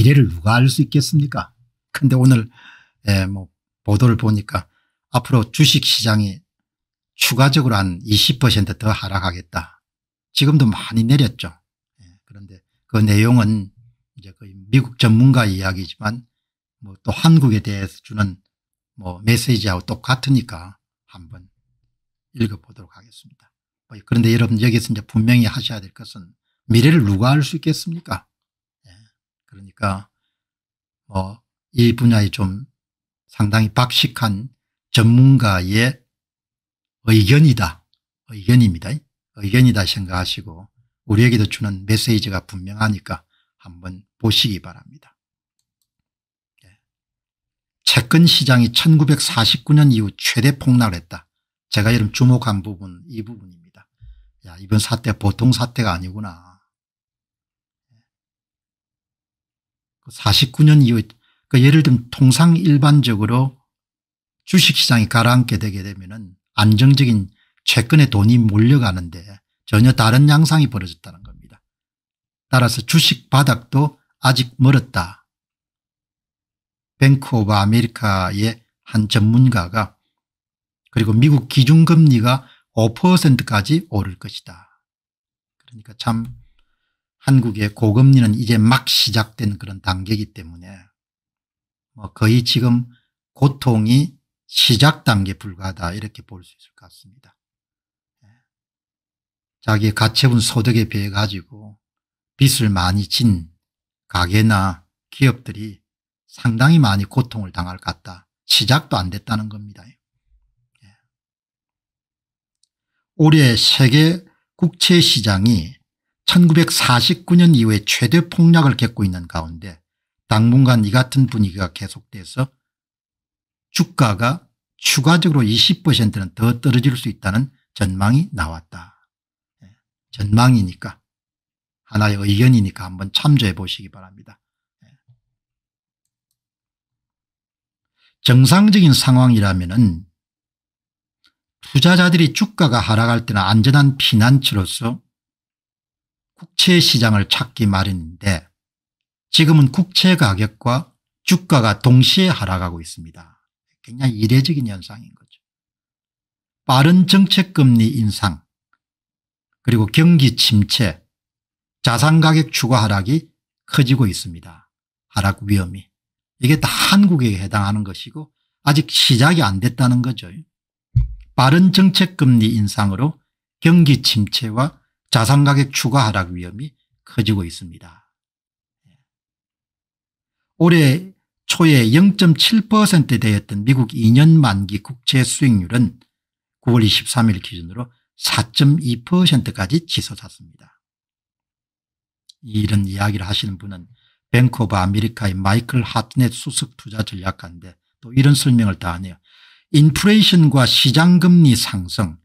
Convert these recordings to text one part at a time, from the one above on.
미래를 누가 알 수 있겠습니까 근데 오늘 예, 뭐 보도를 보니까 앞으로 주식시장이 추가적으로 한 20%더 하락하겠다. 지금도 많이 내렸죠. 예, 그런데 그 내용은 이제 거의 미국 전문가 이야기지만 뭐 또 한국에 대해서 주는 뭐 메시지하고 똑같으니까 한번 읽어보도록 하겠습니다. 뭐 그런데 여러분 여기서 이제 분명히 하셔야 될 것은 미래를 누가 알 수 있겠습니까? 그러니까 뭐이 분야에 좀 상당히 박식한 전문가의 의견이다. 의견입니다. 의견이다 생각하시고 우리에게도 주는 메시지가 분명하니까 한번 보시기 바랍니다. 채권 예. 시장이 1949년 이후 최대 폭락을 했다. 제가 여러분 주목한 부분 이 부분입니다. 야 이번 사태 보통 사태가 아니구나. 49년 이후 그 예를 들면 통상 일반적으로 주식시장이 가라앉게 되게 되면 안정적인 채권에 돈이 몰려가는데 전혀 다른 양상이 벌어졌다는 겁니다. 따라서 주식 바닥도 아직 멀었다. 뱅크 오브 아메리카의 한 전문가가 그리고 미국 기준금리가 5%까지 오를 것이다. 그러니까 참 한국의 고금리는 이제 막 시작된 그런 단계이기 때문에 뭐 거의 지금 고통이 시작 단계 불과하다 이렇게 볼 수 있을 것 같습니다. 예. 자기 가처분 소득에 비해 가지고 빚을 많이 진 가게나 기업들이 상당히 많이 고통을 당할 것 같다. 시작도 안 됐다는 겁니다. 예. 올해 세계 국채시장이 1949년 이후에 최대 폭락을 겪고 있는 가운데 당분간 이 같은 분위기가 계속돼서 주가가 추가적으로 20%는 더 떨어질 수 있다는 전망이 나왔다. 예, 전망이니까 하나의 의견이니까 한번 참조해 보시기 바랍니다. 예. 정상적인 상황이라면 투자자들이 주가가 하락할 때는 안전한 피난처로서 국채 시장을 찾기 마련인데 지금은 국채 가격과 주가가 동시에 하락하고 있습니다. 굉장히 이례적인 현상인 거죠. 빠른 정책금리 인상 그리고 경기 침체 자산가격 추가 하락이 커지고 있습니다. 하락 위험이. 이게 다 한국에 해당하는 것이고 아직 시작이 안 됐다는 거죠. 빠른 정책금리 인상으로 경기 침체와 자산가격 추가 하락 위험이 커지고 있습니다. 올해 초에 0.7%대였던 미국 2년 만기 국채 수익률은 9월 23일 기준으로 4.2%까지 치솟았습니다. 이런 이야기를 하시는 분은 뱅크 오브 아메리카의 마이클 하트넷 수석 투자 전략가인데 또 이런 설명을 다하네요. 인플레이션과 시장금리 상승,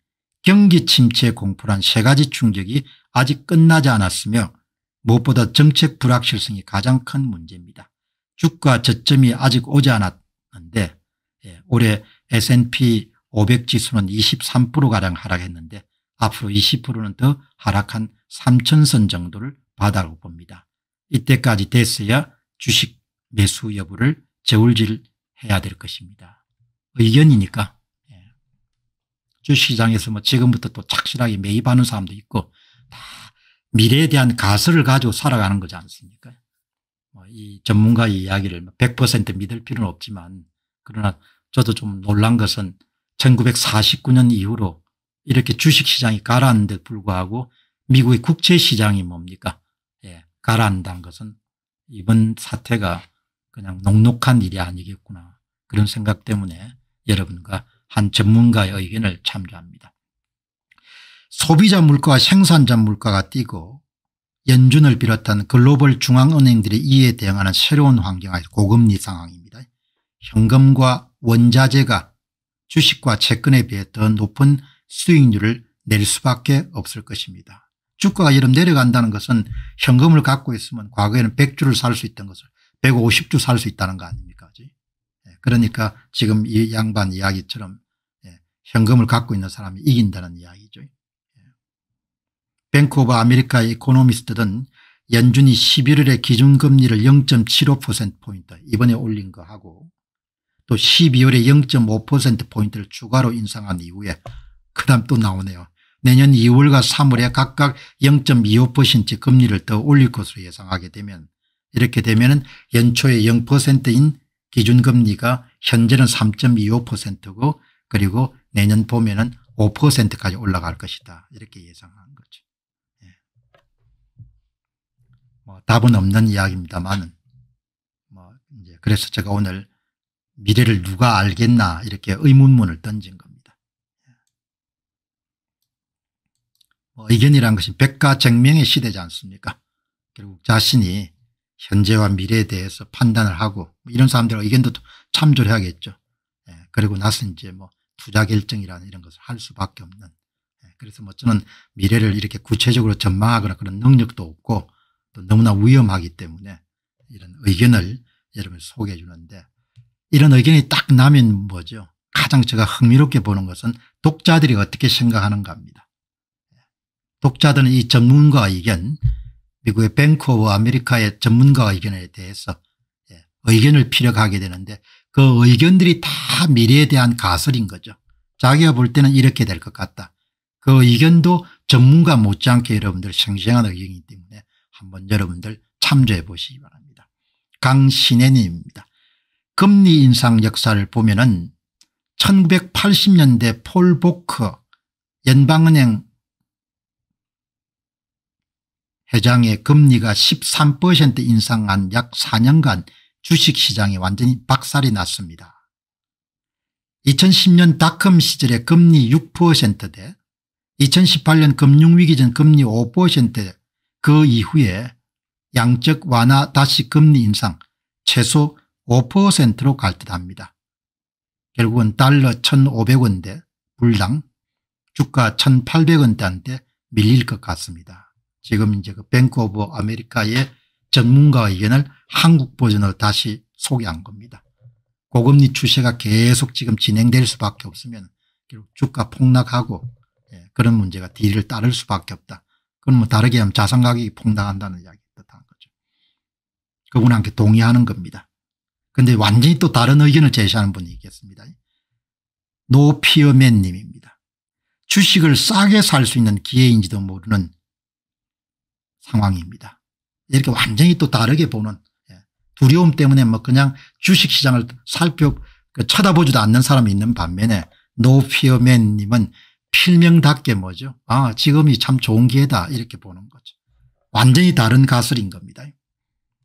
경기 침체 공포란 세 가지 충격이 아직 끝나지 않았으며 무엇보다 정책 불확실성이 가장 큰 문제입니다. 주가 저점이 아직 오지 않았는데 예, 올해 S&P 500 지수는 23%가량 하락했는데 앞으로 20%는 더 하락한 3천선 정도를 바다으로 봅니다. 이때까지 됐어야 주식 매수 여부를 저울질해야 될 것입니다. 의견이니까 주시장에서 식뭐 지금부터 또 착실하게 매입하는 사람도 있고 다 미래에 대한 가설을 가지고 살아가는 거지 않습니까? 뭐 이 전문가의 이야기를 100% 뭐 믿을 필요는 없지만 그러나 저도 좀 놀란 것은 1949년 이후로 이렇게 주식시장이 가라앉는데 불구하고 미국의 국채시장이 뭡니까? 예, 가라앉는 것은 이번 사태가 그냥 녹록한 일이 아니겠구나 그런 생각 때문에 여러분과 한 전문가의 의견을 참조합니다. 소비자 물가와 생산자 물가가 뛰고 연준을 비롯한 글로벌 중앙은행들이 이에 대응하는 새로운 환경에서 고금리 상황입니다. 현금과 원자재가 주식과 채권에 비해 더 높은 수익률을 낼 수밖에 없을 것입니다. 주가가 이름 내려간다는 것은 현금을 갖고 있으면 과거에는 100주를 살 수 있던 것을 150주 살 수 있다는 거 아닙니까? 예, 그러니까 지금 이 양반 이야기처럼 현금을 갖고 있는 사람이 이긴다는 이야기죠. 뱅크 예. 오브 아메리카 이코노미스트든 연준이 11월에 기준금리를 0.75%포인트 이번에 올린 거하고 또 12월에 0.5%포인트를 추가로 인상한 이후에 그 다음 또 나오네요. 내년 2월과 3월에 각각 0.25% 금리를 더 올릴 것으로 예상하게 되면 이렇게 되면 연초에 0%인 기준금리가 현재는 3.25%고 그리고 내년 봄에는 5%까지 올라갈 것이다. 이렇게 예상한 거죠. 예. 뭐 답은 없는 이야기입니다만은 뭐 이제 그래서 제가 오늘 미래를 누가 알겠나 이렇게 의문문을 던진 겁니다. 예. 뭐 의견이란 것이 백가쟁명의 시대지 않습니까? 결국 자신이 현재와 미래에 대해서 판단을 하고 뭐 이런 사람들 의견도 참조를 해야겠죠. 예. 그리고 나서 이제 뭐 투자 결정이라는 이런 것을 할 수밖에 없는 예, 그래서 뭐 저는 미래를 이렇게 구체적으로 전망하거나 그런 능력도 없고 또 너무나 위험하기 때문에 이런 의견을 여러분 소개해 주는데 이런 의견이 딱 나면 뭐죠 가장 제가 흥미롭게 보는 것은 독자들이 어떻게 생각하는가입니다. 예, 독자들은 이 전문가 의견 미국의 뱅크 오브 아메리카의 전문가 의견에 대해서 예, 의견을 피력하게 되는데 그 의견들이 다 미래에 대한 가설인 거죠. 자기가 볼 때는 이렇게 될 것 같다. 그 의견도 전문가 못지않게 여러분들 생생한 의견이기 때문에 한번 여러분들 참조해 보시기 바랍니다. 강신혜님입니다. 금리 인상 역사를 보면 은 1980년대 폴보크 연방은행 회장의 금리가 13% 인상한 약 4년간 주식시장이 완전히 박살이 났습니다. 2010년 닷컴 시절에 금리 6%대 2018년 금융위기 전 금리 5%그 이후에 양적 완화 다시 금리 인상 최소 5%로 갈 듯합니다. 결국은 달러 1,500원대 불당 주가 1,800원대한테 밀릴 것 같습니다. 지금 이제 그 뱅크 오브 아메리카의 전문가 의견을 한국 버전을 다시 소개한 겁니다. 고금리 추세가 계속 지금 진행될 수밖에 없으면 결국 주가 폭락하고 예, 그런 문제가 뒤를 따를 수밖에 없다. 그건 뭐 다르게 하면 자산 가격이 폭락한다는 이야기 뜻한 거죠. 그분한테 동의하는 겁니다. 근데 완전히 또 다른 의견을 제시하는 분이 있겠습니다. 노피어맨 님입니다. 주식을 싸게 살 수 있는 기회인지도 모르는 상황입니다. 이렇게 완전히 또 다르게 보는 예, 두려움 때문에 뭐 그냥 주식시장을 살펴 그 쳐다보지도 않는 사람이 있는 반면에 노피어맨 님은 필명답게 뭐죠 아 지금이 참 좋은 기회다 이렇게 보는 거죠. 완전히 다른 가설인 겁니다.